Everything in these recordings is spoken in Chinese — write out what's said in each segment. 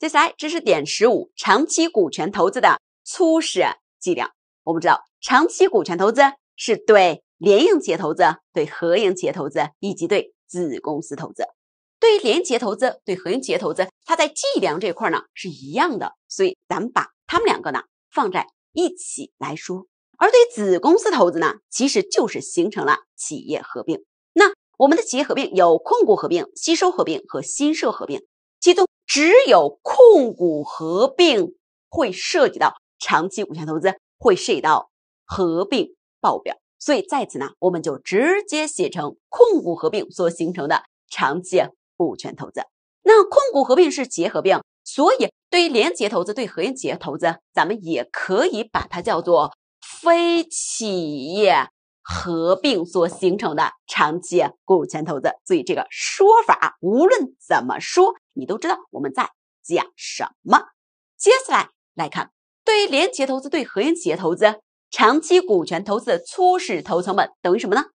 接下来，知识点十五：长期股权投资的初始计量。我们知道，长期股权投资是对联营企业投资、对合营企业投资以及对子公司投资。对于联营企业投资、对合营企业投资，它在计量这块呢是一样的，所以咱们把它们两个呢放在一起来说。而对子公司投资呢，其实就是形成了企业合并。那我们的企业合并有控股合并、吸收合并和新设合并，其中。只有控股合并会涉及到长期股权投资，会涉及到合并报表，所以在此呢，我们就直接写成控股合并所形成的长期股权投资。那控股合并是企业合并，所以对于联结投资、对合营企业投资，咱们也可以把它叫做非企业合并所形成的长期股权投资。所以这个说法，无论怎么说。你都知道我们在讲什么？接下来来看，对于联企业投资对合营企业投资，长期股权投资的初始投成本等于什么呢？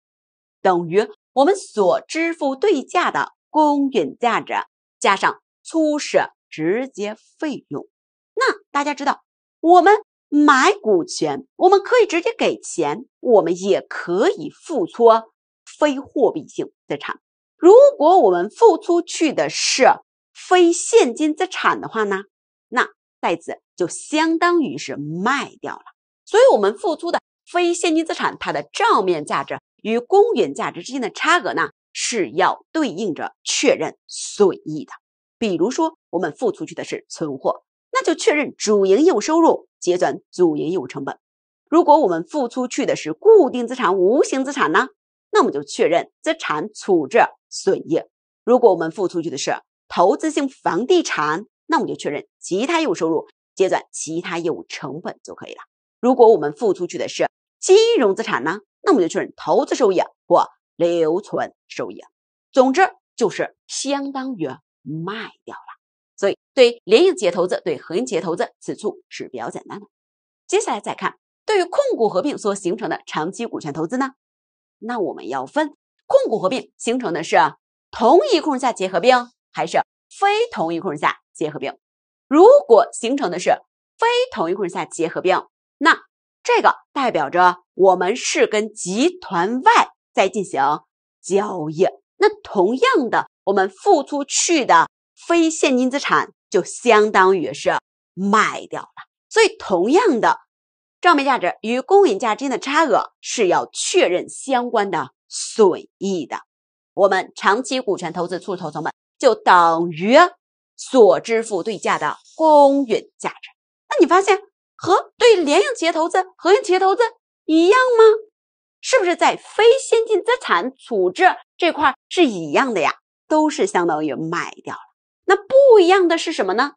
等于我们所支付对价的公允价值加上初始直接费用。那大家知道，我们买股权，我们可以直接给钱，我们也可以付出非货币性资产。如果我们付出去的是，非现金资产的话呢，那代子就相当于是卖掉了，所以我们付出的非现金资产，它的账面价值与公允价值之间的差额呢，是要对应着确认损益的。比如说，我们付出去的是存货，那就确认主营业务收入，结转主营业务成本。如果我们付出去的是固定资产、无形资产呢，那我们就确认资产处置损益。如果我们付出去的是，投资性房地产，那我们就确认其他业务收入，结转其他业务成本就可以了。如果我们付出去的是金融资产呢，那我们就确认投资收益或留存收益。总之就是相当于卖掉了。所以对联营企业投资、对合营企业投资，此处是比较简单的。接下来再看对于控股合并所形成的长期股权投资呢，那我们要分控股合并形成的是同一控制下企业合并。还是非同一控制下结合并，如果形成的是非同一控制下结合并，那这个代表着我们是跟集团外在进行交易，那同样的，我们付出去的非现金资产就相当于是卖掉了，所以同样的，账面价值与公允价之间的差额是要确认相关的损益的。我们长期股权投资初始投资成本。就等于所支付对价的公允价值。那你发现和对联营企业投资、合营企业投资一样吗？是不是在非现金资产处置这块是一样的呀？都是相当于卖掉了。那不一样的是什么呢？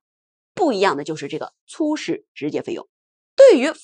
不一样的就是这个初始直接费用。对于非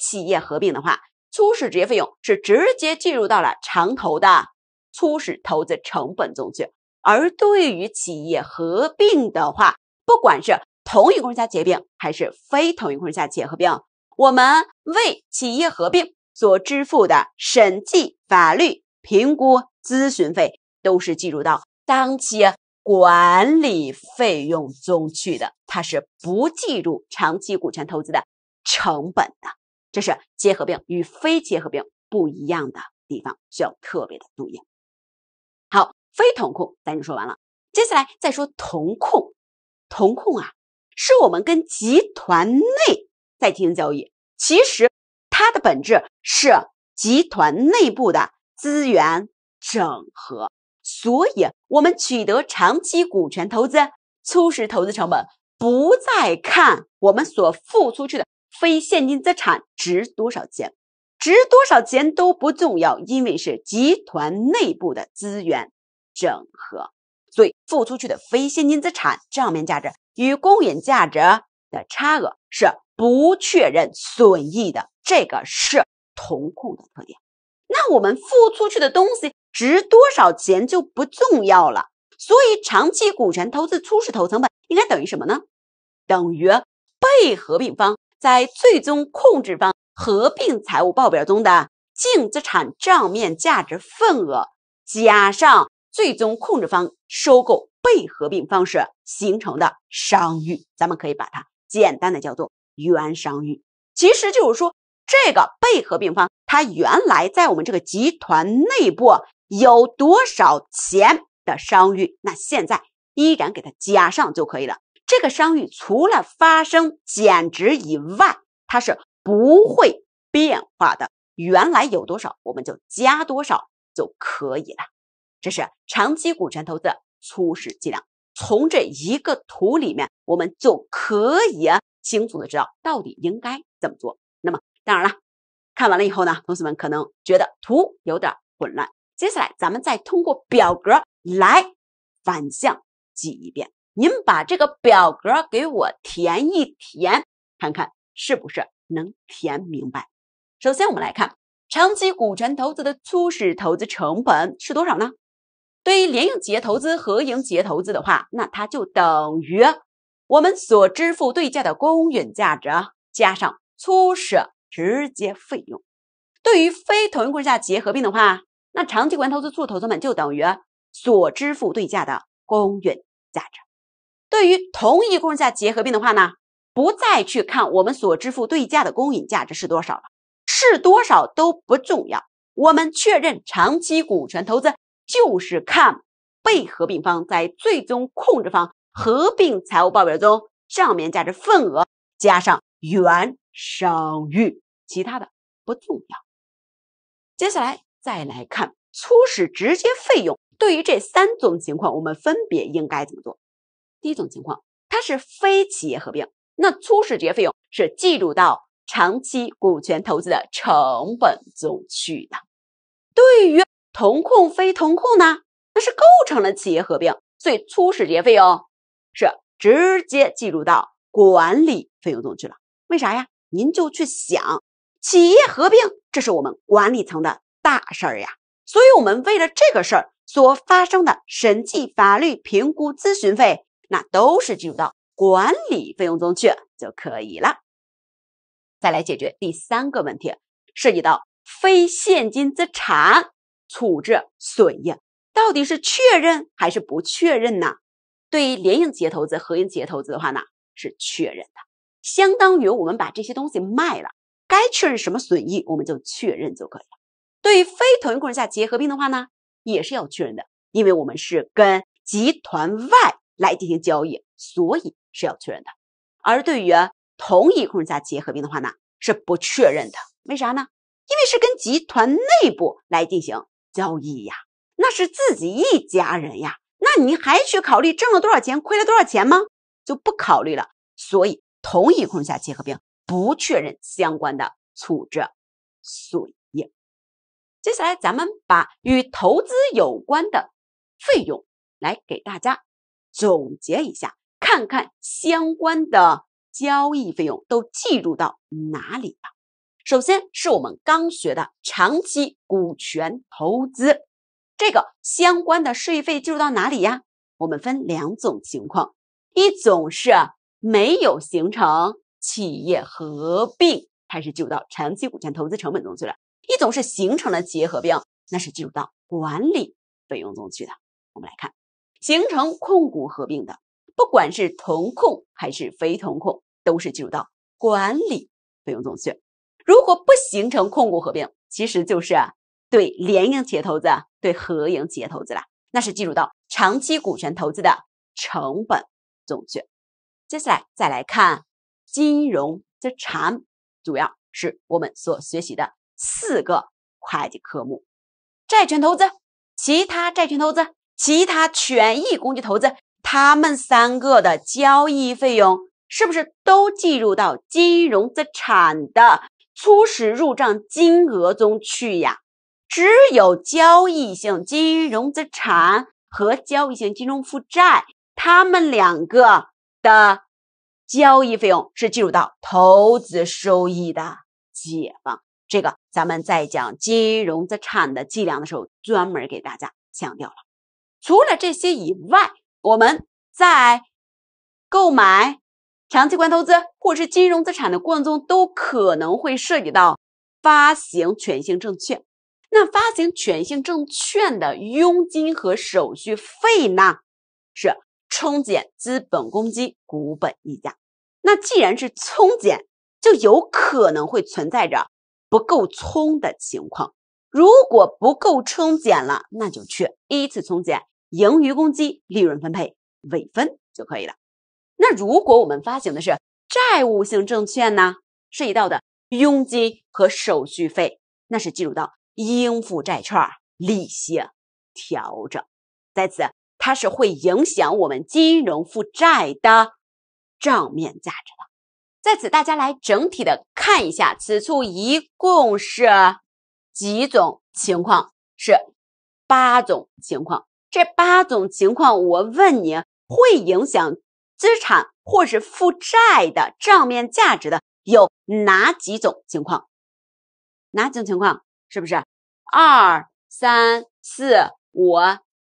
企业合并的话，初始直接费用是直接进入到了长投的初始投资成本中去。而对于企业合并的话，不管是同一工程下结并还是非同一工程下企业合并，我们为企业合并所支付的审计、法律、评估、咨询费，都是计入到当期管理费用中去的，它是不计入长期股权投资的成本的。这是结合并与非结合并不一样的地方，需要特别的注意。非同控咱就说完了，接下来再说同控，同控啊，是我们跟集团内在进行交易，其实它的本质是集团内部的资源整合，所以我们取得长期股权投资初始投资成本不再看我们所付出去的非现金资产值多少钱，值多少钱都不重要，因为是集团内部的资源。整合，所以付出去的非现金资产账面价值与公允价值的差额是不确认损益的，这个是同控的特点。那我们付出去的东西值多少钱就不重要了。所以，长期股权投资初始投成本应该等于什么呢？等于被合并方在最终控制方合并财务报表中的净资产账面价值份额加上。最终控制方收购被合并方式形成的商誉，咱们可以把它简单的叫做原商誉。其实就是说，这个被合并方它原来在我们这个集团内部有多少钱的商誉，那现在依然给它加上就可以了。这个商誉除了发生减值以外，它是不会变化的。原来有多少，我们就加多少就可以了。这是长期股权投资初始计量。从这一个图里面，我们就可以清楚的知道到底应该怎么做。那么，当然了，看完了以后呢，同学们可能觉得图有点混乱。接下来，咱们再通过表格来反向记一遍。您把这个表格给我填一填，看看是不是能填明白。首先，我们来看长期股权投资的初始投资成本是多少呢？对于联营企业投资、合营企业投资的话，那它就等于我们所支付对价的公允价值加上初始直接费用。对于非同一控制下企业合并的话，那长期股权投资处投资成本就等于所支付对价的公允价值。对于同一控制下企业合并的话呢，不再去看我们所支付对价的公允价值是多少了，是多少都不重要，我们确认长期股权投资。就是看被合并方在最终控制方合并财务报表中账面价值份额加上原商誉，其他的不重要。接下来再来看初始直接费用，对于这三种情况，我们分别应该怎么做？第一种情况，它是非企业合并，那初始直接费用是计入到长期股权投资的成本中去的。对于同控非同控呢？那是构成了企业合并，所以初始结费用是直接计入到管理费用中去了。为啥呀？您就去想，企业合并这是我们管理层的大事儿呀。所以我们为了这个事儿所发生的审计、法律、评估、咨询费，那都是计入到管理费用中去就可以了。再来解决第三个问题，涉及到非现金资产。处置损益到底是确认还是不确认呢？对于联营企业投资、合营企业投资的话呢，是确认的，相当于我们把这些东西卖了，该确认什么损益我们就确认就可以了。对于非同一控制下结合并的话呢，也是要确认的，因为我们是跟集团外来进行交易，所以是要确认的。而对于同一控制下结合并的话呢，是不确认的，为啥呢？因为是跟集团内部来进行。交易呀，那是自己一家人呀，那你还去考虑挣了多少钱、亏了多少钱吗？就不考虑了。所以同一控制下企合并不确认相关的处置损益。接下来咱们把与投资有关的费用来给大家总结一下，看看相关的交易费用都计入到哪里了。首先是我们刚学的长期股权投资，这个相关的税费计入到哪里呀？我们分两种情况，一种是没有形成企业合并，开是计入到长期股权投资成本中去了；一种是形成了企业合并，那是计入到管理费用中去的。我们来看，形成控股合并的，不管是同控还是非同控，都是计入到管理费用中去。如果不形成控股合并，其实就是对联营企业投资、对合营企业投资了，那是计入到长期股权投资的成本。总确。接下来再来看金融资产，主要是我们所学习的四个会计科目：债权投资、其他债权投资、其他权益工具投资，他们三个的交易费用是不是都计入到金融资产的？初始入账金额中去呀，只有交易性金融资产和交易性金融负债，他们两个的交易费用是计入到投资收益的解方。这个咱们在讲金融资产的计量的时候专门给大家强调了。除了这些以外，我们在购买。长期关投资或是金融资产的过程中，都可能会涉及到发行权性证券。那发行权性证券的佣金和手续费呢？是冲减资本公积、股本溢价。那既然是冲减，就有可能会存在着不够冲的情况。如果不够冲减了，那就去依次冲减盈余公积、利润分配、尾分就可以了。那如果我们发行的是债务性证券呢，涉及到的佣金和手续费，那是进入到应付债券利息调整，在此它是会影响我们金融负债的账面价值的。在此大家来整体的看一下，此处一共是几种情况，是八种情况。这八种情况，我问你会影响。资产或是负债的账面价值的有哪几种情况？哪几种情况？是不是二三四五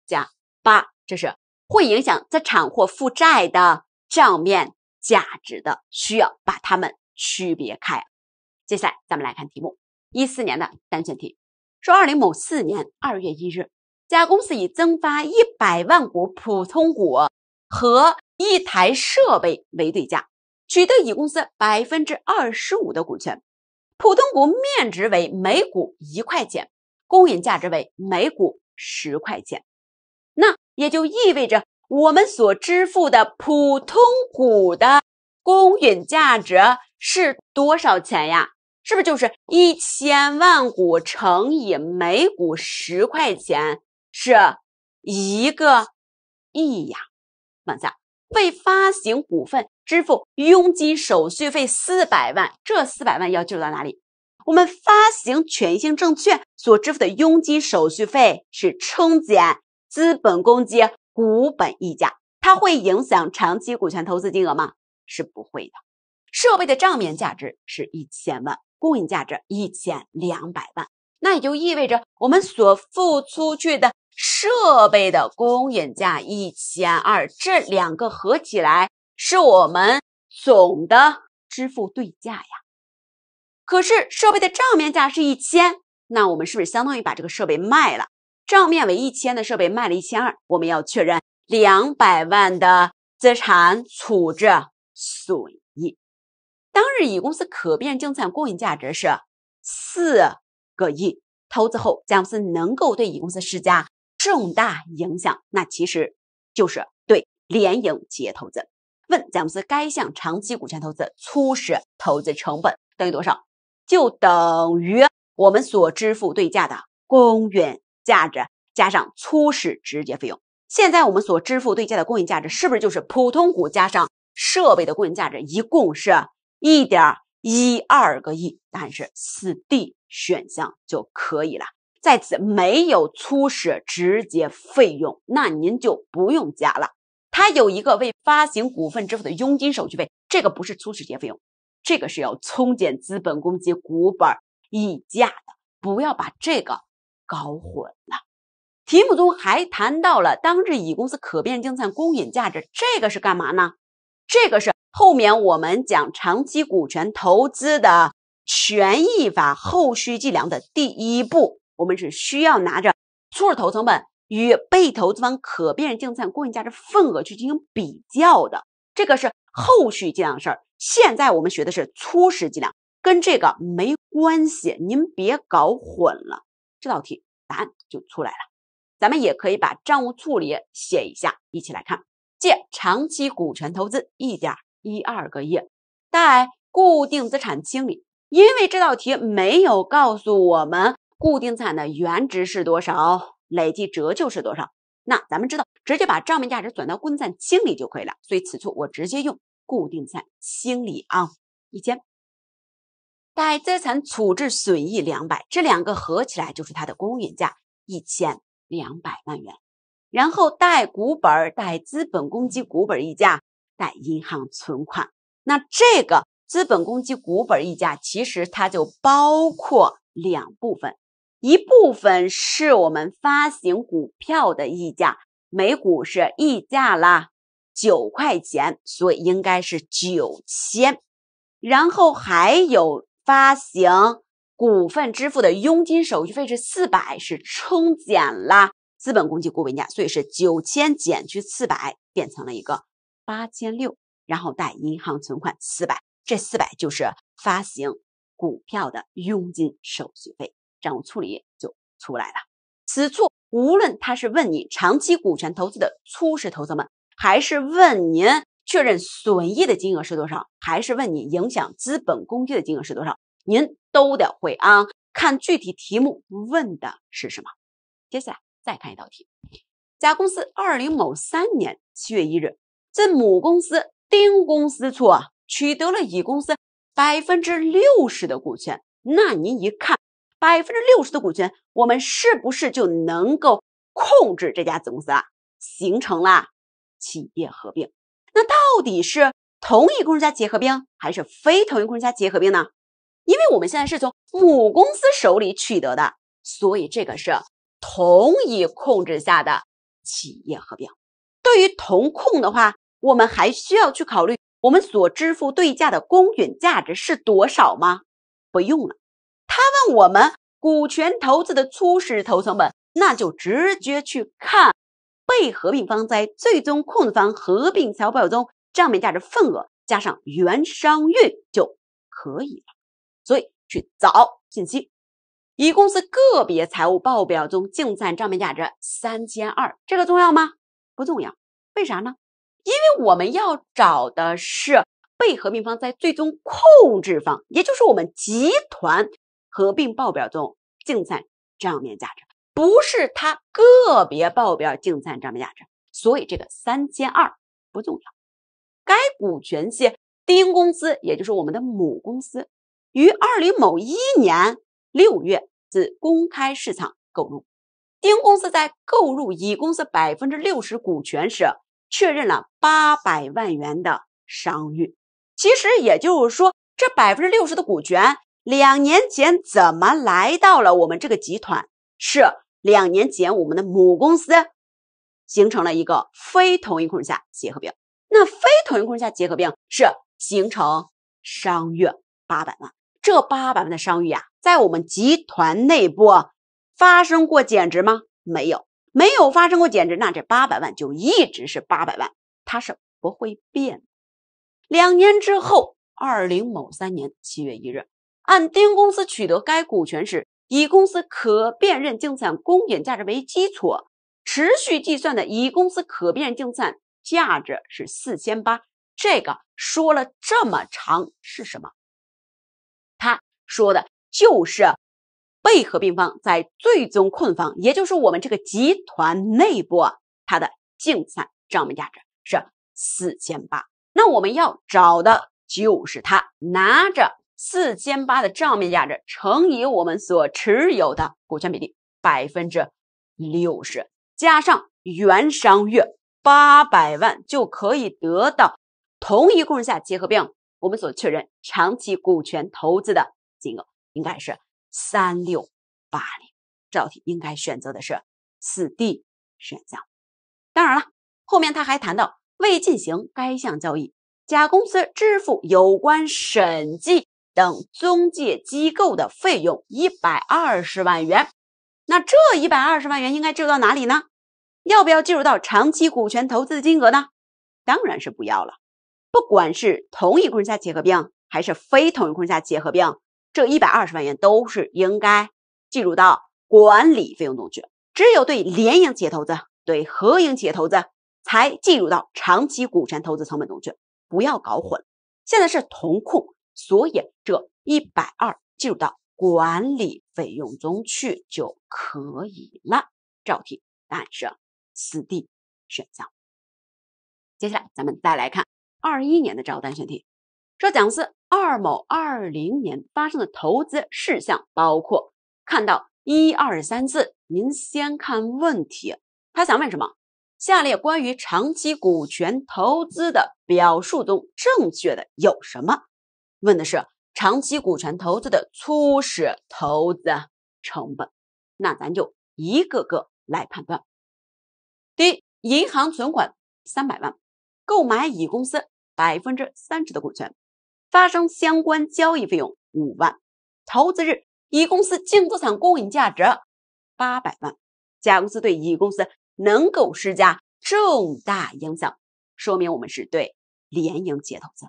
加八？这是会影响资产或负债的账面价值的，需要把它们区别开。接下来咱们来看题目：一四年的单选题，说二零某四年二月一日，甲公司已增发一百万股普通股和。一台设备为对价，取得乙公司百分之二十五的股权，普通股面值为每股一块钱，公允价值为每股十块钱，那也就意味着我们所支付的普通股的公允价值是多少钱呀？是不是就是一千万股乘以每股十块钱，是一个亿呀？往下。为发行股份支付佣金手续费四百万，这四百万要记到哪里？我们发行权性证券所支付的佣金手续费是冲减资本公积股本溢价，它会影响长期股权投资金额吗？是不会的。设备的账面价值是一千万，公允价值一千两百万，那也就意味着我们所付出去的。设备的公允价一千二，这两个合起来是我们总的支付对价呀。可是设备的账面价是一千，那我们是不是相当于把这个设备卖了？账面为一千的设备卖了一千二，我们要确认两百万的资产处置损益。当日乙公司可变净资产公允价值是四个亿，投资后詹姆斯能够对乙公司施加。重大影响，那其实就是对联营企业投资。问詹姆斯，该项长期股权投资初始投资成本等于多少？就等于我们所支付对价的公允价值加上初始直接费用。现在我们所支付对价的公允价值是不是就是普通股加上设备的公允价值？一共是一点一二个亿，答案是四 D 选项就可以了。在此没有初始直接费用，那您就不用加了。它有一个为发行股份支付的佣金手续费，这个不是初始直接费用，这个是要冲减资本公积股本溢价的，不要把这个搞混了。题目中还谈到了当日乙公司可变净产公允价值，这个是干嘛呢？这个是后面我们讲长期股权投资的权益法后续计量的第一步。我们是需要拿着初始投资成本与被投资方可辨认净资产公允价值份额去进行比较的，这个是后续计量事儿。现在我们学的是初始计量，跟这个没关系，您别搞混了。这道题答案就出来了。咱们也可以把账务处理写一下，一起来看：借长期股权投资一点一二个亿，贷固定资产清理。因为这道题没有告诉我们。固定资产的原值是多少？累计折旧是多少？那咱们知道，直接把账面价值转到固定资产清理就可以了。所以此处我直接用固定资产清理啊，一千，待资产处置损益两百，这两个合起来就是它的公允价一千两百万元。然后带股本、带资本公积、股本溢价、带银行存款。那这个资本公积、股本溢价其实它就包括两部分。一部分是我们发行股票的溢价，每股是溢价啦九块钱，所以应该是九千，然后还有发行股份支付的佣金手续费是四百，是冲减啦资本公积股本价，所以是九千减去四百，变成了一个八千六，然后带银行存款四百，这四百就是发行股票的佣金手续费。账务处理就出来了。此处无论他是问你长期股权投资的初始投资们，还是问您确认损益的金额是多少，还是问你影响资本公积的金额是多少，您都得会啊。看具体题目问的是什么。接下来再看一道题：甲公司二零某三年七月一日，在母公司丁公司处啊取得了乙公司百分之六十的股权。那您一看。百分之六十的股权，我们是不是就能够控制这家子公司啊？形成了企业合并。那到底是同一公制企结合并，还是非同一公制企结合并呢？因为我们现在是从母公司手里取得的，所以这个是同一控制下的企业合并。对于同控的话，我们还需要去考虑我们所支付对价的公允价值是多少吗？不用了。他问我们股权投资的初始投成本，那就直接去看被合并方在最终控制方合并财务报表中账面价值份额加上原商誉就可以了。所以去找信息，乙公司个别财务报表中净资产账面价值三千二，这个重要吗？不重要。为啥呢？因为我们要找的是被合并方在最终控制方，也就是我们集团。合并报表中净产账面价值不是它个别报表净产账面价值，所以这个三千二不重要。该股权系丁公司，也就是我们的母公司，于二零某一年六月自公开市场购入。丁公司在购入乙公司百分之六十股权时，确认了八百万元的商誉。其实也就是说，这百分之六十的股权。两年前怎么来到了我们这个集团？是两年前我们的母公司形成了一个非同一控制下结合并。那非同一控制下结合并是形成商誉八百万，这八百万的商誉啊，在我们集团内部发生过减值吗？没有，没有发生过减值。那这八百万就一直是八百万，它是不会变。两年之后，二零某三年七月一日。按丁公司取得该股权时，乙公司可辨认净资产公允价值为基础，持续计算的乙公司可辨认净资产价值是四千八。这个说了这么长是什么？他说的就是被合并方在最终困方，也就是我们这个集团内部，它的净资产账面价值是四千八。那我们要找的就是他拿着。四千八的账面价值乘以我们所持有的股权比例百分之六十，加上原商誉八百万，就可以得到同一控制下结合并我们所确认长期股权投资的金额，应该是三六八零。这道题应该选择的是四 D 选项。当然了，后面他还谈到，未进行该项交易，甲公司支付有关审计。等中介机构的费用一百二十万元，那这一百二十万元应该计入到哪里呢？要不要计入到长期股权投资的金额呢？当然是不要了。不管是同一控制下企业合并还是非同一控制下企业合并，这一百二十万元都是应该计入到管理费用中去。只有对联营企业投资、对合营企业投资才计入到长期股权投资成本中去，不要搞混。现在是同控。所以这一百二进入到管理费用中去就可以了。这道题答案是四 D 选项。接下来咱们再来看二一年的这单选题，说讲是二某二零年发生的投资事项包括，看到一二三四，您先看问题，他想问什么？下列关于长期股权投资的表述中正确的有什么？问的是长期股权投资的初始投资成本，那咱就一个个来判断。第一，银行存款三百万，购买乙公司百分之三十的股权，发生相关交易费用五万，投资日乙公司净资产公允价值八百万，甲公司对乙公司能够施加重大影响，说明我们是对联营企业投资。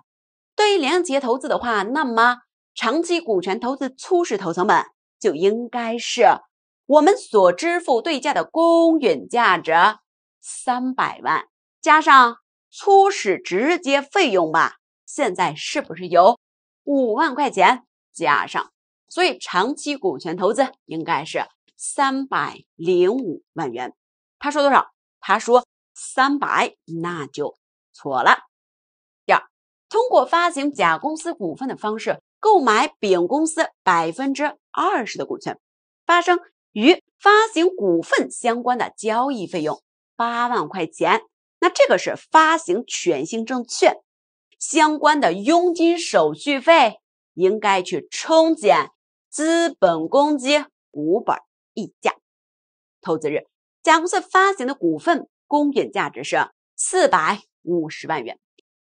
对于联杰投资的话，那么长期股权投资初始投资成本就应该是我们所支付对价的公允价值三百万加上初始直接费用吧？现在是不是有五万块钱加上？所以长期股权投资应该是三百零五万元。他说多少？他说三百，那就错了。通过发行甲公司股份的方式购买丙公司百分之二十的股权，发生与发行股份相关的交易费用八万块钱。那这个是发行权性证券相关的佣金、手续费，应该去冲减资本公积股本溢价。投资日，甲公司发行的股份公允价值是四百五十万元。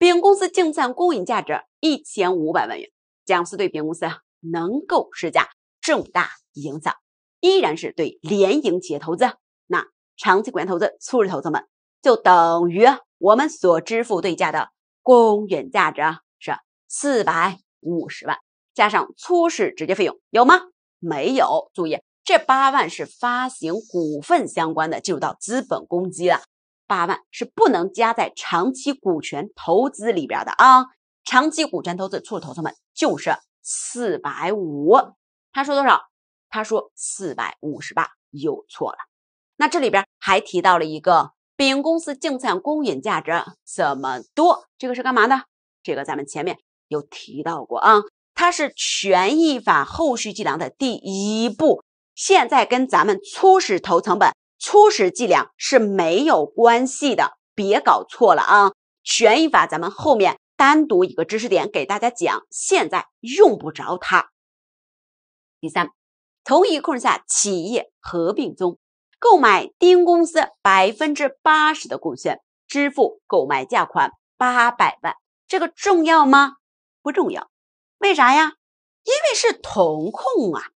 丙公司净资公允价值一千五百万元，甲公对丙公司能够施加重大影响，依然是对联营企业投资。那长期股权投资、初始投资们，就等于我们所支付对价的公允价值是四百五十万，加上初始直接费用有吗？没有，注意，这八万是发行股份相关的，进入到资本公积了。八万是不能加在长期股权投资里边的啊！长期股权投资初始投成本就是四百五，他说多少？他说四百五十八，又错了。那这里边还提到了一个丙公司净资产公允价值怎么多？这个是干嘛的？这个咱们前面有提到过啊，它是权益法后续计量的第一步。现在跟咱们初始投成本。初始计量是没有关系的，别搞错了啊！权益法，咱们后面单独一个知识点给大家讲，现在用不着它。第三，同一控制下企业合并中，购买丁公司百分之八十的股权，支付购买价款八百万，这个重要吗？不重要，为啥呀？因为是同控啊。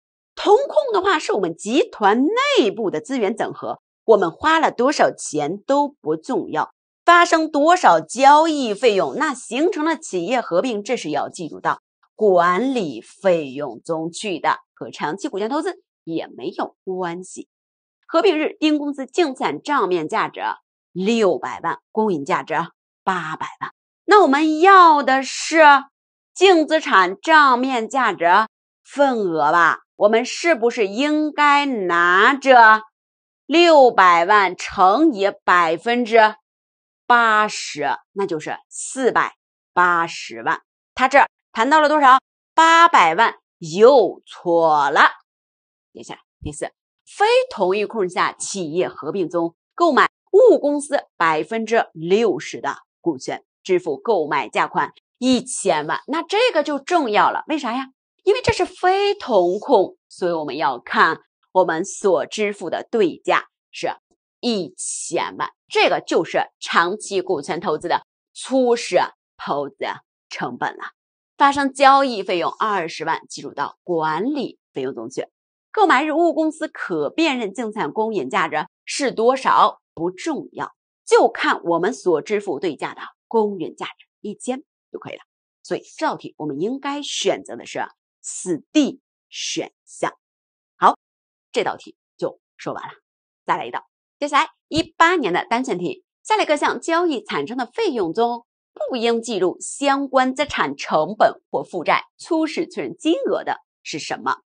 同控的话是我们集团内部的资源整合，我们花了多少钱都不重要，发生多少交易费用，那形成了企业合并，这是要计入到管理费用中去的，和长期股权投资也没有关系。合并日丁公司净资产账面价值六百万，公允价值八百万，那我们要的是净资产账面价值份额吧？我们是不是应该拿着六百万乘以百分之八十，那就是四百八十万？他这谈到了多少？八百万又错了。接下来第四，非同一控制下企业合并中购买物公司百分之六十的股权，支付购买价款一千万，那这个就重要了，为啥呀？因为这是非同控，所以我们要看我们所支付的对价是一千万，这个就是长期股权投资的初始投资成本了。发生交易费用二十万，计入到管理费用中去。购买日，物公司可辨认净资产公允价值是多少不重要，就看我们所支付对价的公允价值一千就可以了。所以这道题我们应该选择的是。此 D 选项，好，这道题就说完了。再来一道，接下来一八年的单选题，下列各项交易产生的费用中，不应计入相关资产成本或负债初始确认金额的是什么？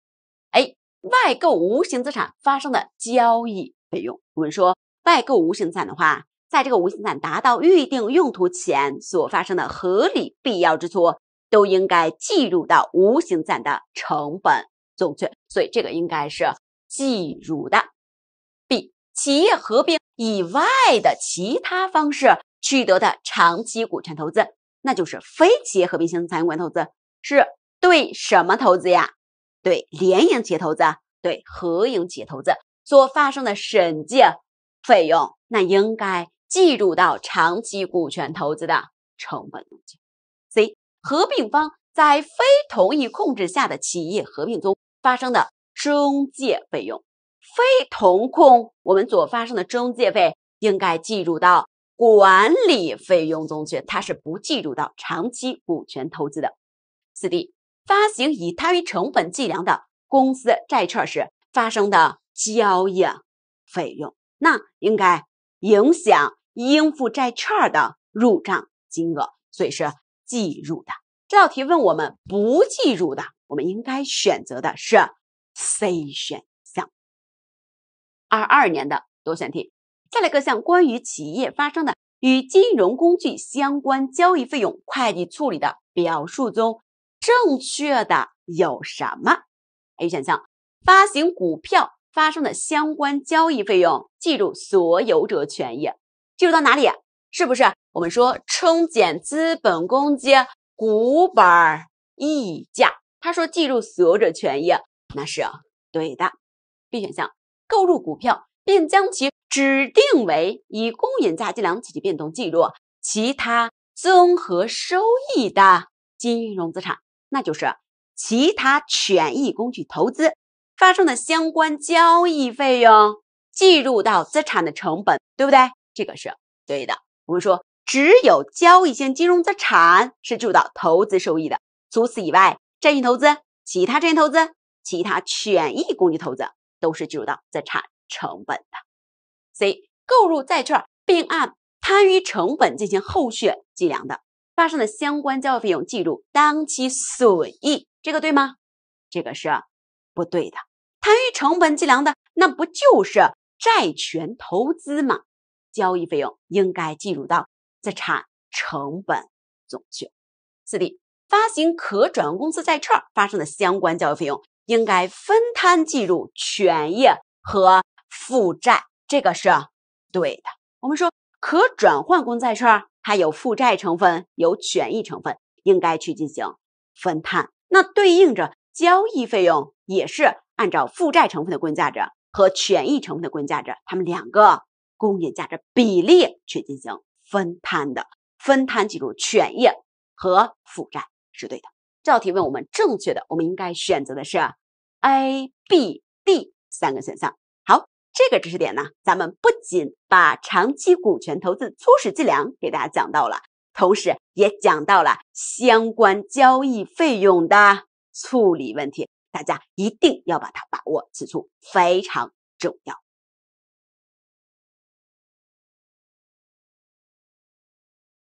哎，外购无形资产发生的交易费用。我们说外购无形资产的话，在这个无形资产达到预定用途前所发生的合理必要支出。都应该计入到无形资产的成本总额，所以这个应该是计入的。B 企业合并以外的其他方式取得的长期股权投资，那就是非企业合并形财长股权投资，是对什么投资呀？对联营企业投资、对合营企业投资所发生的审计费用，那应该计入到长期股权投资的成本中去。合并方在非同一控制下的企业合并中发生的中介费用，非同控我们所发生的中介费应该计入到管理费用中去，它是不计入到长期股权投资的。四 D 发行以摊余成本计量的公司债券时发生的交易费用，那应该影响应付债券的入账金额，所以是。计入的这道题问我们不计入的，我们应该选择的是 C 选项。二二年的多选题，再来各项关于企业发生的与金融工具相关交易费用会计处理的表述中，正确的有什么？A 选项，发行股票发生的相关交易费用计入所有者权益，计入到哪里？是不是？我们说冲减资本公积股本溢价，他说计入所有者权益，那是对的。B 选项，购入股票并将其指定为以公允价计量积变动计入其他综合收益的金融资产，那就是其他权益工具投资，发生的相关交易费用计入到资产的成本，对不对？这个是对的。我们说。只有交易性金融资产是计入到投资收益的，除此以外，债券投资、其他债券投资、其他权益工具投资都是计入到资产成本的。C. 购入债券并按摊余成本进行后续计量的，发生的相关交易费用计入当期损益，这个对吗？这个是不对的，摊余成本计量的那不就是债权投资吗？交易费用应该计入到。资产成本总去。四 D 发行可转换公司债券发生的相关交易费用，应该分摊计入权益和负债，这个是对的。我们说可转换公债券它有负债成分，有权益成分，应该去进行分摊。那对应着交易费用也是按照负债成分的公允价值和权益成分的公允价值，它们两个公允价值比例去进行。分摊的分摊，记住权益和负债是对的。这道题问我们正确的，我们应该选择的是 A、B、D 三个选项。好，这个知识点呢，咱们不仅把长期股权投资初始计量给大家讲到了，同时也讲到了相关交易费用的处理问题，大家一定要把它把握清楚，非常重要。